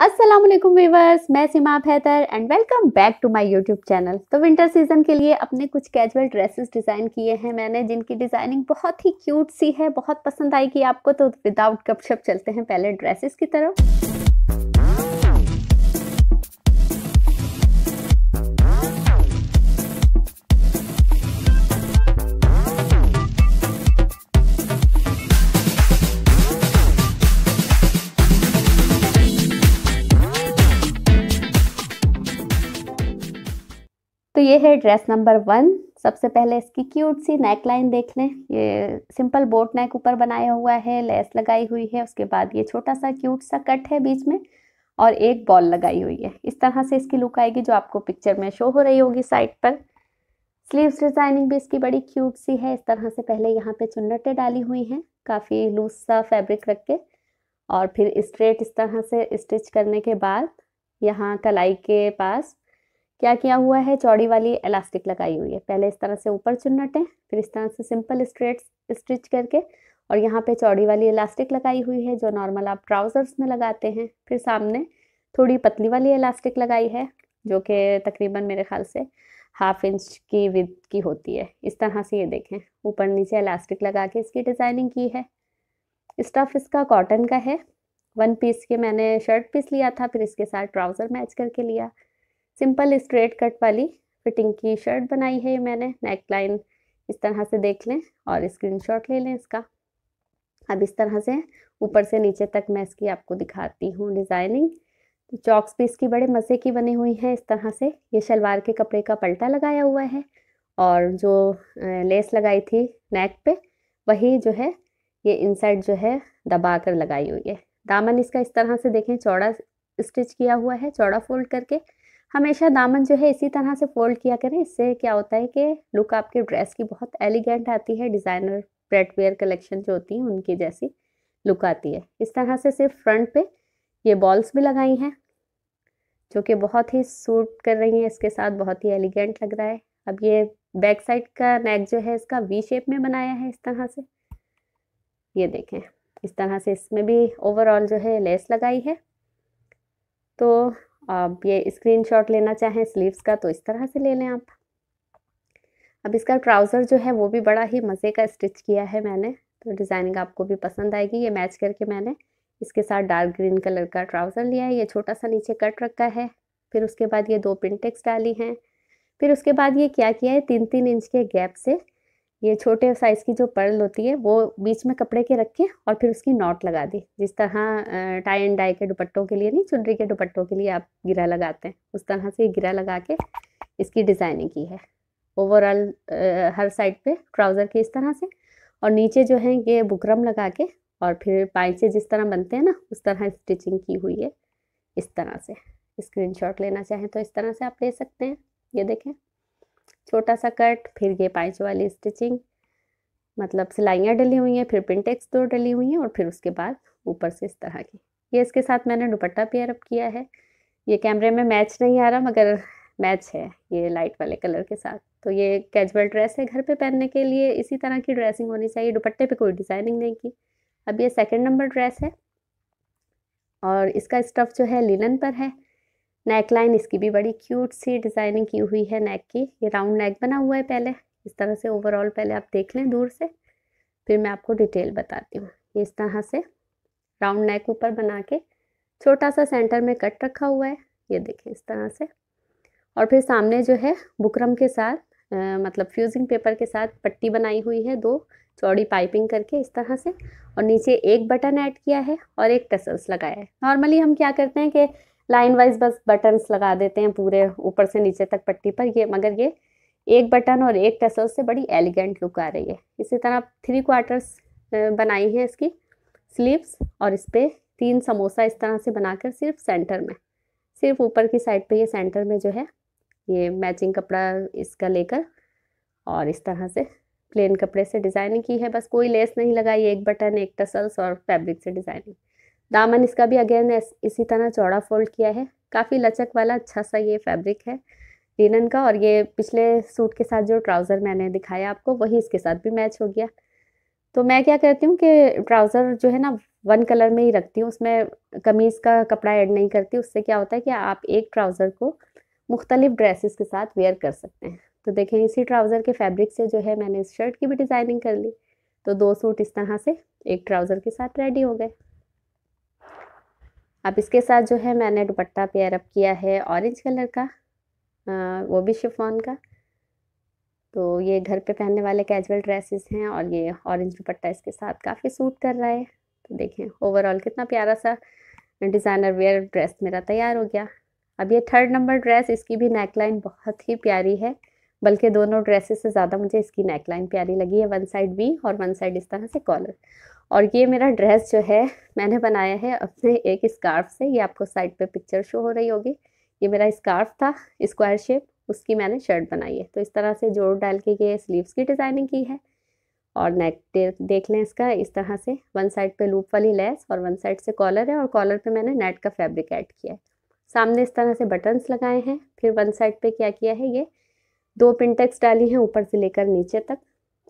Aslam viewers मैं सीमा फैतर and welcome back to my YouTube channel तो विंटर सीजन के लिए अपने कुछ कैजुअल ड्रेसेस डिज़ाइन किए हैं मैंने जिनकी डिज़ाइनिंग बहुत ही क्यूट सी है बहुत पसंद आएगी आपको तो विदाउट गपशप चलते हैं पहले ड्रेसेस की तरफ ये है ड्रेस नंबर वन सबसे पहले इसकी क्यूट सी नेक लाइन देख लें ये सिंपल बोट नेक ऊपर बनाया हुआ है लेस लगाई हुई है उसके बाद ये छोटा सा क्यूट सा कट है बीच में और एक बॉल लगाई हुई है इस तरह से इसकी लुक आएगी जो आपको पिक्चर में शो हो रही होगी साइड पर स्लीव्स डिज़ाइनिंग भी इसकी बड़ी क्यूट सी है इस तरह से पहले यहाँ पे चुन्नटें डाली हुई हैं काफ़ी लूज सा फैब्रिक रख के और फिर स्ट्रेट इस तरह से स्टिच करने के बाद यहाँ कलाई के पास क्या किया हुआ है चौड़ी वाली इलास्टिक लगाई हुई है पहले इस तरह से ऊपर चुन्नटें फिर इस तरह से सिंपल स्ट्रेट स्टिच करके और यहाँ पे चौड़ी वाली इलास्टिक लगाई हुई है जो नॉर्मल आप ट्राउज़र्स में लगाते हैं फिर सामने थोड़ी पतली वाली इलास्टिक लगाई है जो कि तकरीबन मेरे ख्याल से हाफ इंच की विद की होती है इस तरह से ये देखें ऊपर नीचे इलास्टिक लगा के इसकी डिज़ाइनिंग की है स्टफ़ इसका कॉटन का है वन पीस के मैंने शर्ट पीस लिया था फिर इसके साथ ट्राउज़र मैच करके लिया सिंपल स्ट्रेट कट वाली फिटिंग की शर्ट बनाई है मैंने नेक लाइन इस तरह से देख लें और स्क्रीनशॉट ले लें इसका अब इस तरह से ऊपर से नीचे तक मैं इसकी आपको दिखाती हूँ डिज़ाइनिंग तो चॉक्स भी इसकी बड़े मज़े की बनी हुई हैं इस तरह से ये शलवार के कपड़े का पलटा लगाया हुआ है और जो लेस लगाई थी नेक पे वही जो है ये इनसाइड जो है दबा कर लगाई हुई है दामन इसका इस तरह से देखें चौड़ा स्टिच किया हुआ है चौड़ा फोल्ड करके हमेशा दामन जो है इसी तरह से फोल्ड किया करें इससे क्या होता है कि लुक आपके ड्रेस की बहुत एलिगेंट आती है डिज़ाइनर ब्रेडवेयर कलेक्शन जो होती हैं उनकी जैसी लुक आती है इस तरह से सिर्फ फ्रंट पे ये बॉल्स भी लगाई हैं जो कि बहुत ही सूट कर रही हैं इसके साथ बहुत ही एलिगेंट लग रहा है अब ये बैक साइड का नेक जो है इसका वी शेप में बनाया है इस तरह से ये देखें इस तरह से इसमें भी ओवरऑल जो है लेस लगाई है तो आप ये शॉट लेना चाहें स्लीव्स का तो इस तरह से ले लें आप अब इसका ट्राउज़र जो है वो भी बड़ा ही मज़े का स्टिच किया है मैंने तो डिज़ाइनिंग आपको भी पसंद आएगी ये मैच करके मैंने इसके साथ डार्क ग्रीन कलर का ट्राउज़र लिया है ये छोटा सा नीचे कट रखा है फिर उसके बाद ये दो पिनटेक्स डाली हैं फिर उसके बाद ये क्या किया है तीन तीन इंच के गैप से ये छोटे साइज़ की जो पर्ल होती है वो बीच में कपड़े के रख के और फिर उसकी नॉट लगा दी जिस तरह टाई एंड डाई के दुपट्टों के लिए नहीं चुनरी के दुपट्टों के लिए आप गिरा लगाते हैं उस तरह से गिरा लगा के इसकी डिज़ाइनिंग की है ओवरऑल हर साइड पे ट्राउज़र की इस तरह से और नीचे जो है ये बुकरम लगा के और फिर पाइचे जिस तरह बनते हैं ना उस तरह स्टिचिंग की हुई है इस तरह से स्क्रीन लेना चाहें तो इस तरह से आप ले सकते हैं ये देखें छोटा सा कट फिर ये पाइच वाली स्टिचिंग मतलब सिलाइयाँ डली हुई हैं फिर प्रिंटेक्स दो डली हुई हैं और फिर उसके बाद ऊपर से इस तरह की ये इसके साथ मैंने दुपट्टा पेयर अप किया है ये कैमरे में मैच नहीं आ रहा मगर मैच है ये लाइट वाले कलर के साथ तो ये कैजुअल ड्रेस है घर पे पहनने के लिए इसी तरह की ड्रेसिंग होनी चाहिए दुपट्टे पे कोई डिज़ाइनिंग नहीं की अब ये सेकंड नंबर ड्रेस है और इसका स्टफ़ जो है लिनन पर है नेक लाइन इसकी भी बड़ी क्यूट सी डिज़ाइनिंग की हुई है नेक की ये राउंड नेक बना हुआ है पहले इस तरह से ओवरऑल पहले आप देख लें दूर से फिर मैं आपको डिटेल बताती हूँ इस तरह से राउंड नेक ऊपर बना के छोटा सा सेंटर में कट रखा हुआ है ये देखें इस तरह से और फिर सामने जो है बुकरम के साथ आ, मतलब फ्यूजिंग पेपर के साथ पट्टी बनाई हुई है दो चौड़ी पाइपिंग करके इस तरह से और नीचे एक बटन ऐड किया है और एक टसल्स लगाया है नॉर्मली हम क्या करते हैं कि लाइन वाइज बस बटन्स लगा देते हैं पूरे ऊपर से नीचे तक पट्टी पर ये मगर ये एक बटन और एक टसल से बड़ी एलिगेंट लुक आ रही है इसी तरह थ्री क्वार्टर्स बनाई हैं इसकी स्लीव्स और इस पर तीन समोसा इस तरह से बनाकर सिर्फ सेंटर में सिर्फ ऊपर की साइड पे ये सेंटर में जो है ये मैचिंग कपड़ा इसका लेकर और इस तरह से प्लेन कपड़े से डिज़ाइनिंग की है बस कोई लेस नहीं लगाई एक बटन एक टसल्स और फैब्रिक से डिज़ाइनिंग दामन इसका भी अगेन इसी तरह चौड़ा फोल्ड किया है काफ़ी लचक वाला अच्छा सा ये फैब्रिक है लिनन का और ये पिछले सूट के साथ जो ट्राउज़र मैंने दिखाया आपको वही इसके साथ भी मैच हो गया तो मैं क्या करती हूँ कि ट्राउज़र जो है ना वन कलर में ही रखती हूँ उसमें कमीज़ का कपड़ा ऐड नहीं करती उससे क्या होता है कि आप एक ट्राउज़र को मुख्तलिफ ड्रेसेस के साथ वेयर कर सकते हैं तो देखें इसी ट्राउज़र के फैब्रिक से जो है मैंने इस शर्ट की भी डिज़ाइनिंग कर ली तो दो सूट इस तरह से एक ट्राउज़र के साथ रेडी हो गए अब इसके साथ जो है मैंने दुपट्टा पेयर अप किया है ऑरेंज कलर का आ, वो भी शिफॉन का तो ये घर पे पहनने वाले कैजुअल ड्रेसेस हैं और ये ऑरेंज दुपट्टा इसके साथ काफ़ी सूट कर रहा है तो देखें ओवरऑल कितना प्यारा सा डिज़ाइनर वेयर ड्रेस मेरा तैयार हो गया अब ये थर्ड नंबर ड्रेस इसकी भी नेकलाइन बहुत ही प्यारी है बल्कि दोनों ड्रेसेस से ज़्यादा मुझे इसकी नेकलाइन प्यारी लगी है वन साइड वी और वन साइड इस तरह से कॉलर और ये मेरा ड्रेस जो है मैंने बनाया है अपने एक स्कार्फ से ये आपको साइड पे पिक्चर शो हो रही होगी ये मेरा स्कार्फ था स्क्वायर शेप उसकी मैंने शर्ट बनाई है तो इस तरह से जोड़ डाल के ये स्लीव्स की डिज़ाइनिंग की है और नेक दे, देख लें इसका इस तरह से वन साइड पे लूप वाली लेस और वन साइड से कॉलर है और कॉलर पे मैंने नेट का फैब्रिक ऐड किया है सामने इस तरह से बटन्स लगाए हैं फिर वन साइड पे क्या किया है ये दो पिनटेक्स डाली हैं ऊपर से लेकर नीचे तक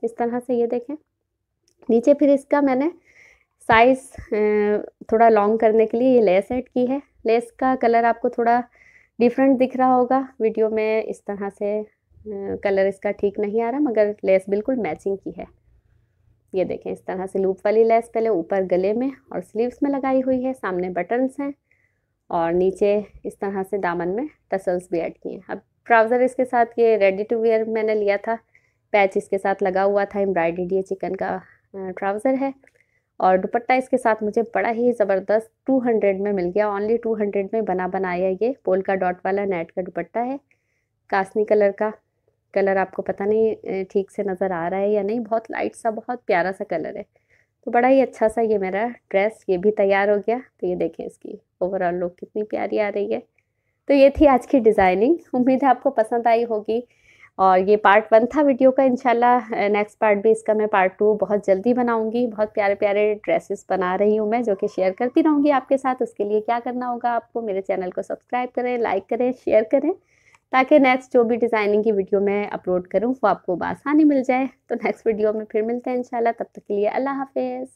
इस तरह से ये देखें नीचे फिर इसका मैंने साइज़ थोड़ा लॉन्ग करने के लिए ये लेस ऐड की है लेस का कलर आपको थोड़ा डिफरेंट दिख रहा होगा वीडियो में इस तरह से कलर इसका ठीक नहीं आ रहा मगर लेस बिल्कुल मैचिंग की है ये देखें इस तरह से लूप वाली लेस पहले ऊपर गले में और स्लीव्स में लगाई हुई है सामने बटन्स हैं और नीचे इस तरह से दामन में टसल्स भी ऐड किए हैं अब ट्राउज़र इसके साथ ये रेडी टू वेयर मैंने लिया था पैच इसके साथ लगा हुआ था एम्ब्रॉयडरी ये चिकन का ट्राउज़र है और दुपट्टा इसके साथ मुझे बड़ा ही ज़बरदस्त 200 में मिल गया ओनली 200 में बना बनाया ये पोलका डॉट वाला नेट का दुपट्टा है कासनी कलर का कलर आपको पता नहीं ठीक से नज़र आ रहा है या नहीं बहुत लाइट सा बहुत प्यारा सा कलर है तो बड़ा ही अच्छा सा ये मेरा ड्रेस ये भी तैयार हो गया तो ये देखें इसकी ओवरऑल लुक कितनी प्यारी आ रही है तो ये थी आज की डिज़ाइनिंग उम्मीद है आपको पसंद आई होगी और ये पार्ट वन था वीडियो का इंशाल्लाह नेक्स्ट पार्ट भी इसका मैं पार्ट टू बहुत जल्दी बनाऊंगी बहुत प्यारे प्यारे ड्रेसेस बना रही हूँ मैं जो कि शेयर करती रहूँगी आपके साथ उसके लिए क्या करना होगा आपको मेरे चैनल को सब्सक्राइब करें लाइक करें शेयर करें ताकि नेक्स्ट जो भी डिज़ाइनिंग की वीडियो मैं अपलोड करूँ वो आपको आसानी मिल जाए तो नेक्स्ट वीडियो में फिर मिलते हैं इंशाल्लाह तब तक के लिए अल्लाह हाफिज़